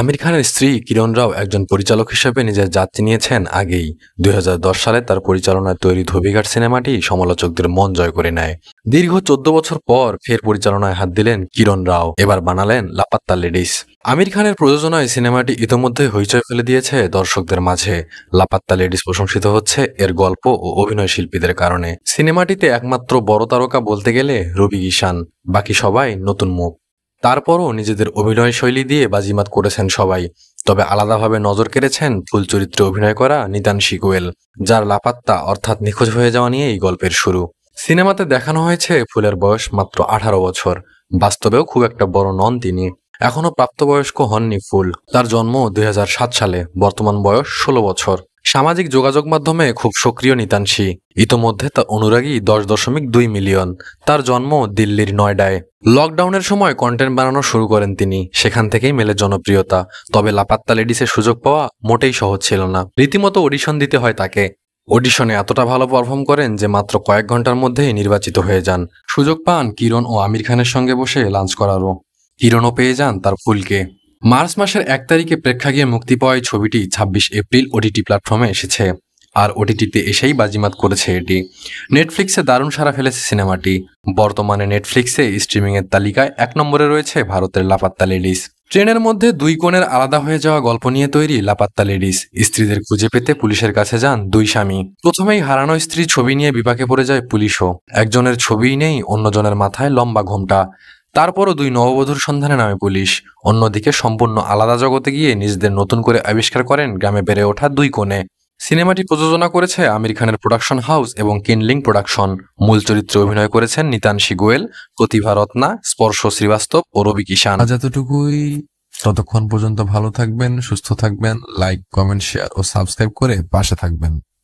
আমির খানের স্ত্রী কিরণ রাও একজন পরিচালক হিসেবে নিজের যাত্রী নিয়েছেন আগেই দুই সালে তার পরিচালনায় তৈরি ধোবিঘাট সিনেমাটি সমালোচকদের মন জয় করে নেয় দীর্ঘ চোদ্দ বছর পর ফের পরিচালনায় হাত দিলেন কিরণ রাও এবার বানালেন লাপাত্তা লেডিস আমির খানের প্রযোজনায় সিনেমাটি ইতোমধ্যে হইচয় ফেলে দিয়েছে দর্শকদের মাঝে লাপাত্তা লেডিস প্রশংসিত হচ্ছে এর গল্প ও অভিনয় শিল্পীদের কারণে সিনেমাটিতে একমাত্র বড় তারকা বলতে গেলে রবি ঈশান বাকি সবাই নতুন মুখ তারপরও নিজেদের অভিনয় শৈলী দিয়ে বাজিমাত করেছেন সবাই তবে আলাদাভাবে নজর কেড়েছেন ফুল চরিত্রে অভিনয় করা নিতান শিকুয়েল যার লাপাত্তা অর্থাৎ নিখোঁজ হয়ে যাওয়া নিয়ে এই গল্পের শুরু সিনেমাতে দেখানো হয়েছে ফুলের বয়স মাত্র আঠারো বছর বাস্তবেও খুব একটা বড় নন তিনি এখনও প্রাপ্তবয়স্ক হননি ফুল তার জন্ম দুই সালে বর্তমান বয়স ষোলো বছর সামাজিক যোগাযোগ মাধ্যমে খুব সক্রিয় নিতানসি ইতোমধ্যে তা অনুরাগী দশ দশমিক দুই মিলিয়ন তার জন্ম দিল্লির নয়ডায় লকডাউনের সময় কন্টেন্ট বানানো শুরু করেন তিনি সেখান থেকেই মেলে জনপ্রিয়তা তবে লাপাত্তা লেডিসের সুযোগ পাওয়া মোটেই সহজ ছিল না রীতিমতো অডিশন দিতে হয় তাকে অডিশনে এতটা ভালো পারফর্ম করেন যে মাত্র কয়েক ঘন্টার মধ্যেই নির্বাচিত হয়ে যান সুযোগ পান কিরণ ও আমির খানের সঙ্গে বসে লাঞ্চ করারও কিরণও পেয়ে যান তার ফুলকে মার্চ মাসের এক তারিখে প্রেক্ষাগৃহে মুক্তি পাওয়া ছবিটি ছাব্বিশ এপ্রিল ওটিটি প্ল্যাটফর্মে এসেছে আর ওটিটিতে এসেই বাজিমাত করেছে এটি নেটফ্লিক্সে দারুণ সারা ফেলেছে সিনেমাটি বর্তমানে নেটফ্লিক্সে স্ট্রিমিংয়ের তালিকায় এক নম্বরে রয়েছে ভারতের লাপাত্তা লেডিস ট্রেনের মধ্যে দুই কোণের আলাদা হয়ে যাওয়া গল্প নিয়ে তৈরি লাপাত্তা লেডিস স্ত্রীদের খুঁজে পেতে পুলিশের কাছে যান দুই স্বামী প্রথমেই হারানো স্ত্রী ছবি নিয়ে বিপাকে পড়ে যায় পুলিশও একজনের ছবিই নেই অন্যজনের মাথায় লম্বা ঘোমটা তারপরও দুই নববধূর সন্ধানে নামে পুলিশ অন্যদিকে সম্পূর্ণ আলাদা জগতে গিয়ে নিজেদের নতুন করে আবিষ্কার করেন গ্রামে বেড়ে ওঠা দুই কোণে সিনেমাটি প্রযোজনা করেছে আমির খানের প্রোডাকশন হাউস এবং কিনলিং প্রোডাকশন মূল চরিত্রে অভিনয় করেছেন নিতানশি গোয়েল প্রতিভা রত্না স্পর্শ শ্রীবাস্তব ও রবি কিষান যতটুকুই ততক্ষণ পর্যন্ত ভালো থাকবেন সুস্থ থাকবেন লাইক কমেন্ট শেয়ার ও সাবস্ক্রাইব করে পাশে থাকবেন